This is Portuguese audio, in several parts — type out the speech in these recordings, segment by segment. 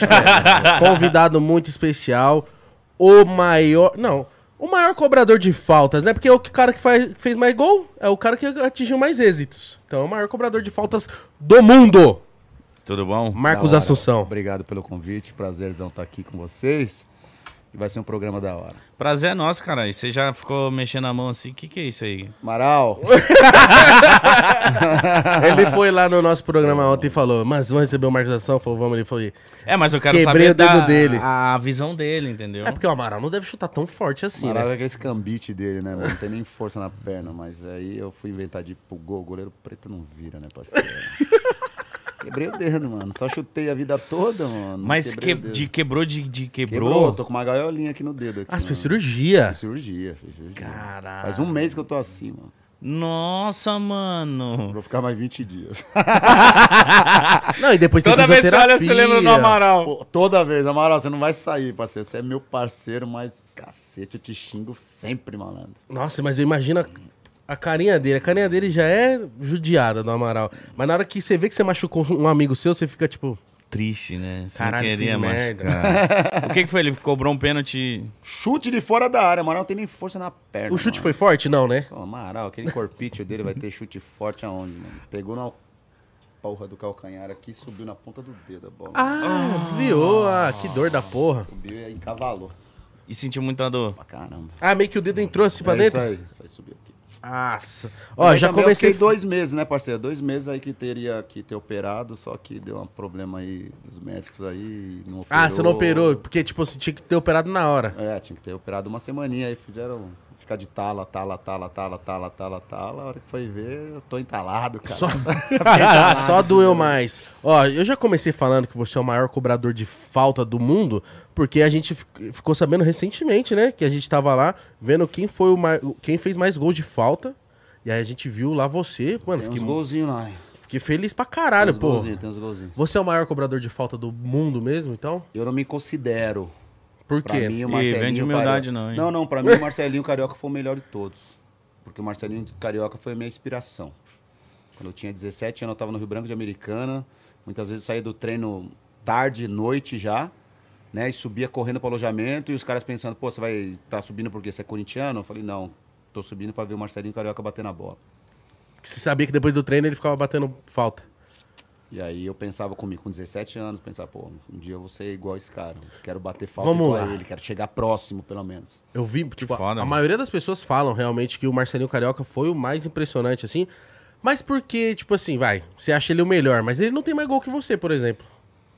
É, convidado muito especial. O maior. Não. O maior cobrador de faltas, né? Porque é o cara que faz, fez mais gol é o cara que atingiu mais êxitos. Então é o maior cobrador de faltas do mundo. Tudo bom? Marcos Assunção. Obrigado pelo convite. Prazerzão estar aqui com vocês. E vai ser um programa da hora. Prazer é nosso, cara. E você já ficou mexendo a mão assim. O que, que é isso aí? Maral! ele foi lá no nosso programa ontem e falou, mas vamos receber o marcação? Falou, vamos. Ele falou, é, mas eu quero saber o dedo da, dele. a visão dele, entendeu? É porque o Amaral não deve chutar tão forte assim, Maral né? é aquele cambite dele, né? Não tem nem força na perna. Mas aí eu fui inventar de ir pro gol. O goleiro preto não vira, né, parceiro? Quebrei o dedo, mano. Só chutei a vida toda, mano. Mas que, de, quebrou de, de quebrou? quebrou? Tô com uma gaiolinha aqui no dedo. Aqui, ah, mano. fez cirurgia? Foi cirurgia, foi cirurgia. Caralho. Faz um mês que eu tô assim, mano. Nossa, mano. Vou ficar mais 20 dias. não, e depois tem Toda vez você olha, você lembra do Amaral. Pô, toda vez, Amaral, você não vai sair, parceiro. Você é meu parceiro, mas cacete, eu te xingo sempre, malandro. Nossa, mas eu imagino a carinha dele. A carinha dele já é judiada do Amaral. Mas na hora que você vê que você machucou um amigo seu, você fica tipo. Triste, né? Você Caralho, queria o que, que foi? Ele cobrou um pênalti. Chute de fora da área. Amaral não tem nem força na perna. O chute mano. foi forte, não, né? Pô, Amaral, aquele corpite dele vai ter chute forte aonde, mano? Pegou na porra do calcanhar aqui subiu na ponta do dedo a bola. Ah, ah desviou. Ah, que dor da porra. Subiu e encavalou. E senti muita dor. Pra caramba. Ah, meio que o dedo entrou assim pra é dentro? Isso aí, isso aí subiu aqui. Nossa. Ó, já comecei. Eu dois meses, né, parceiro? Dois meses aí que teria que ter operado, só que deu um problema aí dos médicos aí. Não operou. Ah, você não operou? Porque, tipo, você tinha que ter operado na hora. É, tinha que ter operado uma semaninha aí, fizeram ficar de tala, tala, tala, tala, tala, tala, tala. A hora que foi ver, eu tô entalado, cara. Só, entalado, Só doeu mais. Ó, eu já comecei falando que você é o maior cobrador de falta do mundo, porque a gente ficou sabendo recentemente, né? Que a gente tava lá vendo quem foi o quem fez mais gols de falta. E aí a gente viu lá você. Mano, Tem fiquei... uns lá. Fiquei feliz pra caralho, tem uns pô. Golzinho, tem uns golzinhos. Você é o maior cobrador de falta do mundo mesmo, então? Eu não me considero por quê? Pra mim, o Marcelinho, e vem de humildade Carioca... não, hein? Não, não, pra mim o Marcelinho Carioca foi o melhor de todos. Porque o Marcelinho Carioca foi a minha inspiração. Quando eu tinha 17 anos, eu estava no Rio Branco de Americana. Muitas vezes saía do treino tarde, noite já, né? E subia correndo para o alojamento e os caras pensando, pô, você vai estar tá subindo porque você é corintiano? Eu falei, não, tô subindo para ver o Marcelinho Carioca bater na bola. Você sabia que depois do treino ele ficava batendo falta? E aí eu pensava comigo com 17 anos, pensava, pô, um dia eu vou ser igual esse cara. Quero bater falta Vamos igual lá. ele, quero chegar próximo, pelo menos. Eu vi, tipo, a, maioria das pessoas falam realmente que o Marcelinho Carioca foi o mais impressionante, assim. Mas porque, tipo assim, vai, você acha ele o melhor, mas ele não tem mais gol que você, por exemplo.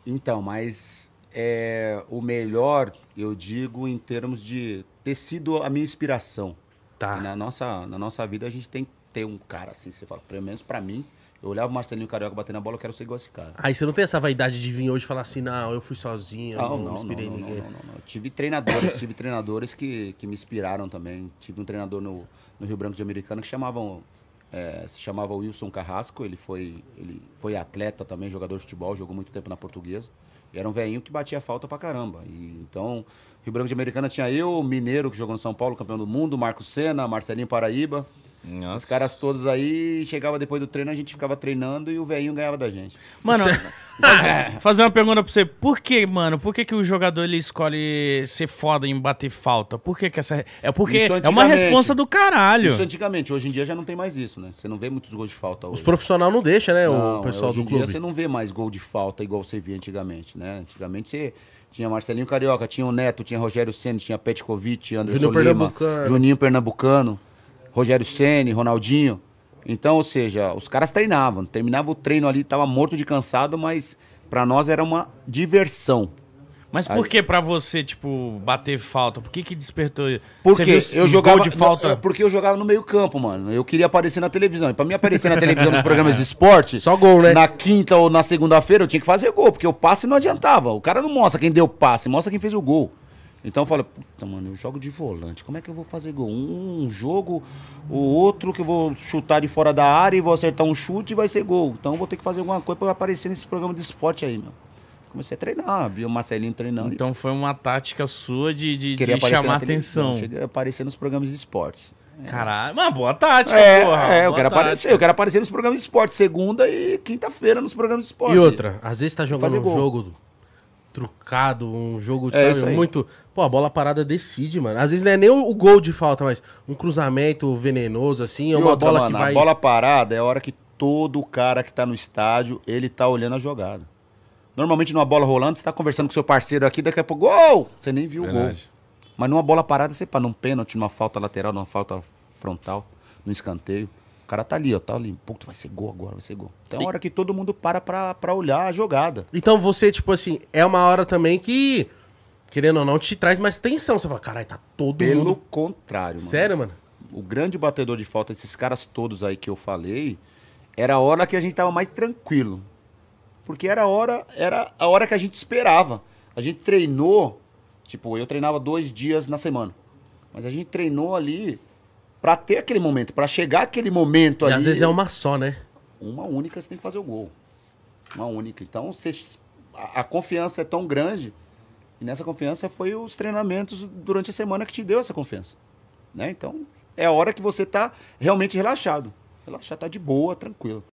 Então, mas é, o melhor, eu digo, em termos de ter sido a minha inspiração. Tá. Na nossa, na nossa vida, a gente tem que ter um cara assim, você fala, pelo menos para mim, eu olhava o Marcelinho Carioca batendo a bola, eu quero ser igual esse cara. Aí você não tem essa vaidade de vir hoje e falar assim, não, eu fui sozinho, não, não, não inspirei não, ninguém. Não, não, não, Tive treinadores, tive treinadores que, que me inspiraram também. Tive um treinador no, no Rio Branco de Americana que chamavam, é, se chamava Wilson Carrasco, ele foi, ele foi atleta também, jogador de futebol, jogou muito tempo na portuguesa. E era um veinho que batia falta pra caramba. E, então, Rio Branco de Americana tinha eu, Mineiro, que jogou no São Paulo, campeão do mundo, Marco Senna, Marcelinho Paraíba. Nossa. Esses caras todos aí, chegava depois do treino, a gente ficava treinando e o velhinho ganhava da gente. Mano, fazer, é- ah, é. fazer uma pergunta pra você. Por que, mano? Por que, que o jogador ele escolhe ser foda em bater falta? Por que, que essa. É porque é uma resposta do caralho. Isso antigamente, hoje em dia já não tem mais isso, né? Você não vê muitos gols de falta hoje. Os profissionais não deixam, né? Não, o é, pessoal do clube. Dia você não vê mais gol de falta igual você via antigamente, né? Antigamente você. Tinha Marcelinho Carioca, tinha o Neto, tinha Rogério Senna, tinha Petkovic, Anderson Juninho Lima, Pernambucano. Juninho Pernambucano. Rogério Ceni, Ronaldinho. Então, ou seja, os caras treinavam, terminava o treino ali, tava morto de cansado, mas para nós era uma diversão. Mas por Aí. que para você, tipo, bater falta? Por que que despertou? Porque você eu jogava de falta. Não, é, porque eu jogava no meio-campo, mano. Eu queria aparecer na televisão. E para mim aparecer na televisão nos programas de esporte, só gol, né? Na quinta ou na segunda-feira eu tinha que fazer gol, porque o passe não adiantava. O cara não mostra quem deu o passe, mostra quem fez o gol. Então eu falo, puta, mano, eu jogo de volante. Como é que eu vou fazer gol? Um jogo, o outro que eu vou chutar de fora da área e vou acertar um chute e vai ser gol. Então eu vou ter que fazer alguma coisa para aparecer nesse programa de esporte aí, meu. Comecei a treinar, vi o Marcelinho treinando. Então foi uma tática sua de, de, de chamar atenção. Cheguei a aparecer nos programas de esportes. É. Caralho, uma boa tática, é, porra. É, eu quero tática. aparecer, eu quero aparecer nos programas de esporte, segunda e quinta-feira nos programas de esporte. E outra, às vezes tá jogando um jogo trucado, um jogo é sabe, muito. Pô, a bola parada decide, mano. Às vezes não é nem o gol de falta, mas um cruzamento venenoso, assim, é uma outra, bola mano, que vai. A bola parada é a hora que todo cara que tá no estádio, ele tá olhando a jogada. Normalmente numa bola rolando, você tá conversando com seu parceiro aqui, daqui a pouco, gol! Você nem viu Verdade. o gol. Mas numa bola parada, você para num pênalti, numa falta lateral, numa falta frontal, num escanteio. O cara tá ali, ó, tá ali. Puta, vai ser gol agora, vai ser gol. Então é a hora que todo mundo para pra, pra olhar a jogada. Então você, tipo assim, é uma hora também que, querendo ou não, te traz mais tensão. Você fala, caralho, tá todo Pelo mundo... Pelo contrário, mano. Sério, mano? O grande batedor de falta, esses caras todos aí que eu falei, era a hora que a gente tava mais tranquilo. Porque era a hora, era a hora que a gente esperava. A gente treinou, tipo, eu treinava dois dias na semana. Mas a gente treinou ali para ter aquele momento, para chegar aquele momento e ali. Às vezes é uma só, né? Uma única você tem que fazer o gol. Uma única. Então, você, a, a confiança é tão grande. E nessa confiança foi os treinamentos durante a semana que te deu essa confiança. Né? Então, é a hora que você tá realmente relaxado. Relaxar, tá de boa, tranquilo.